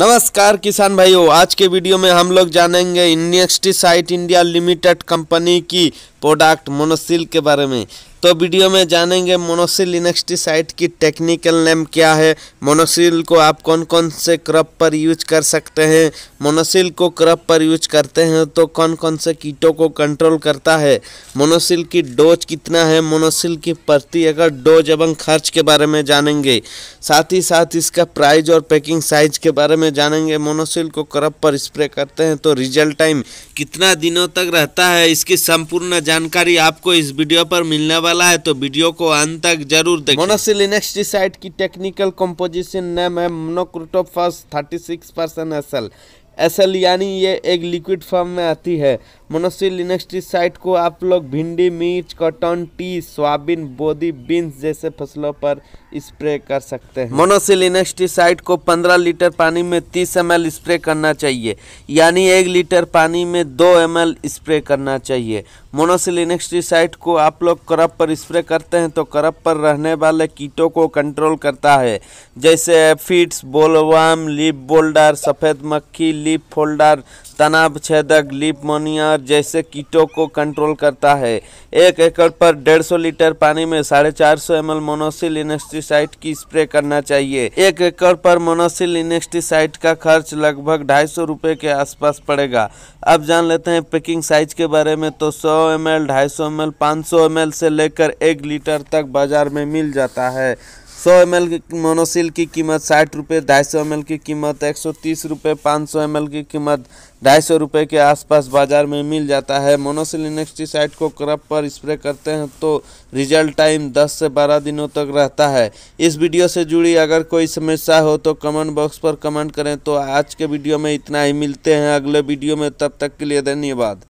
नमस्कार किसान भाइयों आज के वीडियो में हम लोग जानेंगे industry site India limited company की प्रोडक्ट मोनोसिल के बारे में तो वीडियो में जानेंगे मोनोसिल इनेक्सटीसाइड की टेक्निकल नेम क्या है मोनोसिल को आप कौन कौन से क्रप पर यूज कर सकते हैं मोनोसिल को क्रप पर यूज करते हैं तो कौन कौन से कीटों को कंट्रोल करता है मोनोसिल की डोज कितना है मोनोसिल की प्रति अगर डोज एवं खर्च के बारे में जानेंगे साथ ही साथ इसका प्राइज और पैकिंग साइज के बारे में जानेंगे मोनोसिल को क्रप पर स्प्रे करते हैं तो रिजल्ट टाइम कितना दिनों तक रहता है इसकी संपूर्ण जानकारी आपको इस वीडियो पर मिलने वाला है तो वीडियो को अंत तक जरूर देखें मोनोसिलिनेक्सटिसाइड की टेक्निकल कंपोजिशन नेम है मोनोक्रोटोफास 36 परसेंट एसल एसल यानी ये एक लिक्विड फॉर्म में आती है मोनोसिल साइट को आप लोग भिंडी मिर्च कटन टी सोयाबीन बोदी बीन्स जैसे फसलों पर स्प्रे कर सकते हैं मोनोसिल साइट को 15 लीटर पानी में 30 एम स्प्रे करना चाहिए यानी एक लीटर पानी में 2 एम स्प्रे करना चाहिए मोनोसिल लिनक्सटीसाइड को आप लोग करप पर स्प्रे करते हैं तो करप पर रहने वाले कीटों को कंट्रोल करता है जैसे फिट्स बोलवाम लिप बोल्डर सफ़ेद मक्खी लिप फोल्डर तनाव छेदक लिप मोनिया कीटनाशक जैसे कीटों को कंट्रोल करता है एक एकड़ पर 150 लीटर पानी में साढ़े चार सौ एम एल मोनोसिल इनेक्स्टिसाइड की स्प्रे करना चाहिए एक एकड़ पर मोनोसिल इनेक्स्टिसाइड का खर्च लगभग ढाई सौ रुपये के आसपास पड़ेगा अब जान लेते हैं पैकिंग साइज के बारे में तो सौ एम एल ढाई सौ एम एल पाँच सौ एम एल से लेकर एक लीटर तक बाजार में मिल जाता है सौ एम एल मोनोसिल की कीमत साठ रुपये ढाई सौ एम एल की कीमत एक सौ तीस रुपये पाँच सौ एम एल की कीमत ढाई सौ रुपये के आसपास बाज़ार में मिल जाता है मोनोसिल इनेक्स्टिसाइड को क्रप पर स्प्रे करते हैं तो रिजल्ट टाइम 10 से 12 दिनों तक रहता है इस वीडियो से जुड़ी अगर कोई समस्या हो तो कमेंट बॉक्स पर कमेंट करें तो आज के वीडियो में इतना ही मिलते हैं अगले वीडियो में तब तक के लिए धन्यवाद